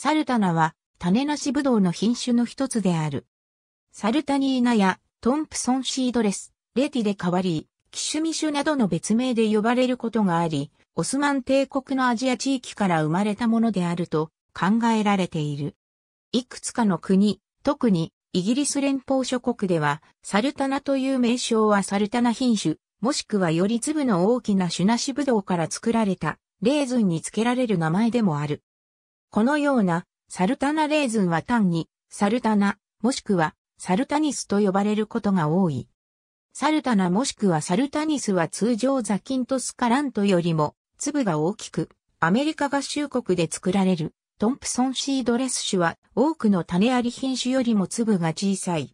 サルタナは種なしブドウの品種の一つである。サルタニーナやトンプソンシードレス、レティで変わり、キシュミシュなどの別名で呼ばれることがあり、オスマン帝国のアジア地域から生まれたものであると考えられている。いくつかの国、特にイギリス連邦諸国では、サルタナという名称はサルタナ品種、もしくはより粒の大きな種なしブドウから作られた、レーズンに付けられる名前でもある。このようなサルタナレーズンは単にサルタナもしくはサルタニスと呼ばれることが多い。サルタナもしくはサルタニスは通常ザキントスカラントよりも粒が大きくアメリカ合衆国で作られるトンプソンシードレス種は多くの種あり品種よりも粒が小さい。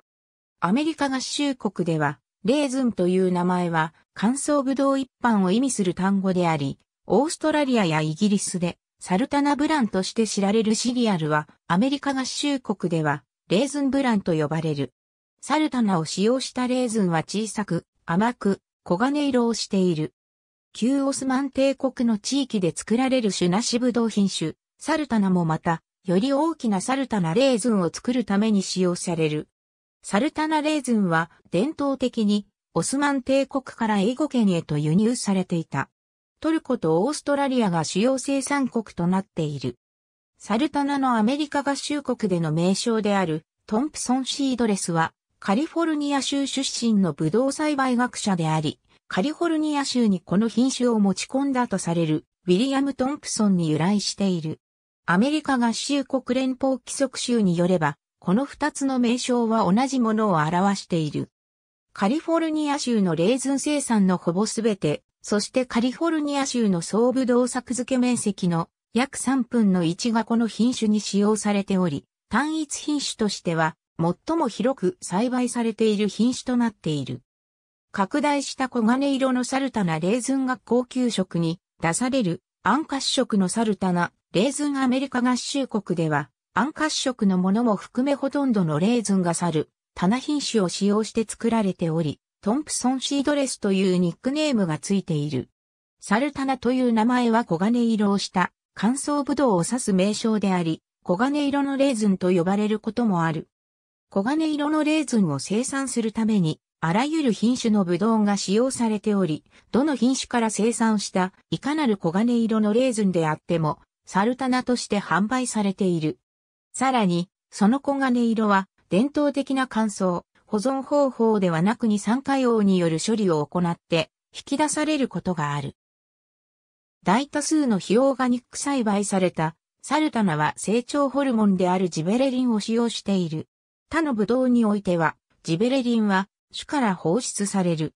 アメリカ合衆国ではレーズンという名前は乾燥ぶどう一般を意味する単語であり、オーストラリアやイギリスでサルタナブランとして知られるシリアルは、アメリカ合衆国では、レーズンブランと呼ばれる。サルタナを使用したレーズンは小さく、甘く、黄金色をしている。旧オスマン帝国の地域で作られる種なしぶどう品種、サルタナもまた、より大きなサルタナレーズンを作るために使用される。サルタナレーズンは伝統的にオスマン帝国から英語圏へと輸入されていた。トルコとオーストラリアが主要生産国となっている。サルタナのアメリカ合衆国での名称であるトンプソン・シードレスはカリフォルニア州出身のブドウ栽培学者であり、カリフォルニア州にこの品種を持ち込んだとされるウィリアム・トンプソンに由来している。アメリカ合衆国連邦規則州によれば、この二つの名称は同じものを表している。カリフォルニア州のレーズン生産のほぼすべてそしてカリフォルニア州の総武ど作付け面積の約3分の1がこの品種に使用されており、単一品種としては最も広く栽培されている品種となっている。拡大した黄金色のサルタナレーズンが高級食に出される安価食のサルタナレーズンアメリカ合衆国では安価食のものも含めほとんどのレーズンがサル、タナ品種を使用して作られており、トンプソンシードレスというニックネームがついている。サルタナという名前は黄金色をした乾燥ブドウを指す名称であり、黄金色のレーズンと呼ばれることもある。黄金色のレーズンを生産するために、あらゆる品種のブドウが使用されており、どの品種から生産したいかなる黄金色のレーズンであっても、サルタナとして販売されている。さらに、その黄金色は伝統的な乾燥、保存方法ではなく二酸化硫黄による処理を行って引き出されることがある。大多数の非オーガニック栽培されたサルタナは成長ホルモンであるジベレリンを使用している。他のブドウにおいては、ジベレリンは種から放出される。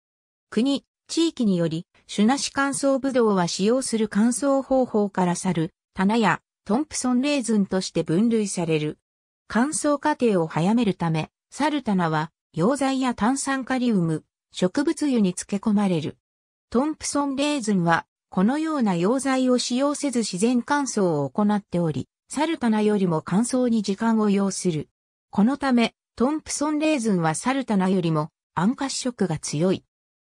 国、地域により、種なし乾燥ブドウは使用する乾燥方法から去る、棚やトンプソンレーズンとして分類される。乾燥過程を早めるため、サルタナは溶剤や炭酸カリウム、植物油に漬け込まれる。トンプソンレーズンは、このような溶剤を使用せず自然乾燥を行っており、サルタナよりも乾燥に時間を要する。このため、トンプソンレーズンはサルタナよりも暗褐色が強い。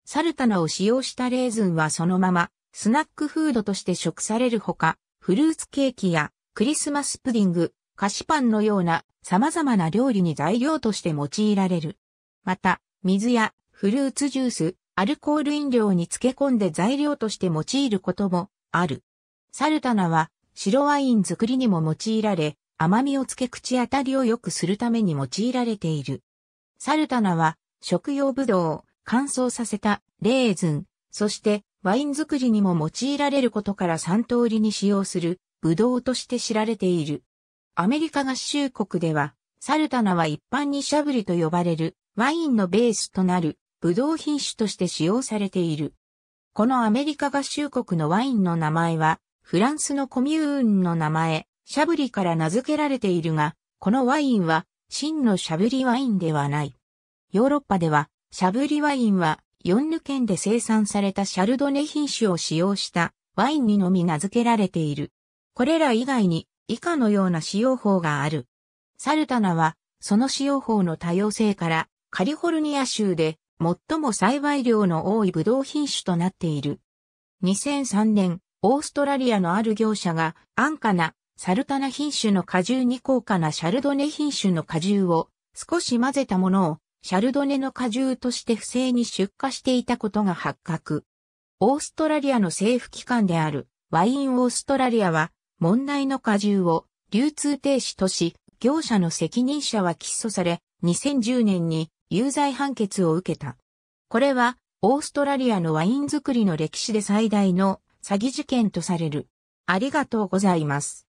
サルタナを使用したレーズンはそのまま、スナックフードとして食されるほか、フルーツケーキやクリスマスプディング、菓子パンのような様々な料理に材料として用いられる。また、水やフルーツジュース、アルコール飲料に漬け込んで材料として用いることもある。サルタナは白ワイン作りにも用いられ、甘みをつけ口当たりを良くするために用いられている。サルタナは食用ブドウを乾燥させたレーズン、そしてワイン作りにも用いられることから3通りに使用するブドウとして知られている。アメリカ合衆国ではサルタナは一般にシャブリと呼ばれるワインのベースとなるブドウ品種として使用されている。このアメリカ合衆国のワインの名前は、フランスのコミューンの名前、シャブリから名付けられているが、このワインは真のシャブリワインではない。ヨーロッパでは、シャブリワインは、ヨンヌ県で生産されたシャルドネ品種を使用したワインにのみ名付けられている。これら以外に以下のような使用法がある。サルタナは、その使用法の多様性から、カリフォルニア州で最も栽培量の多いブドウ品種となっている。2003年、オーストラリアのある業者が安価なサルタナ品種の果汁に高価なシャルドネ品種の果汁を少し混ぜたものをシャルドネの果汁として不正に出荷していたことが発覚。オーストラリアの政府機関であるワインオーストラリアは問題の果汁を流通停止とし、業者の責任者は起訴され、2010年に有罪判決を受けた。これは、オーストラリアのワイン作りの歴史で最大の詐欺事件とされる。ありがとうございます。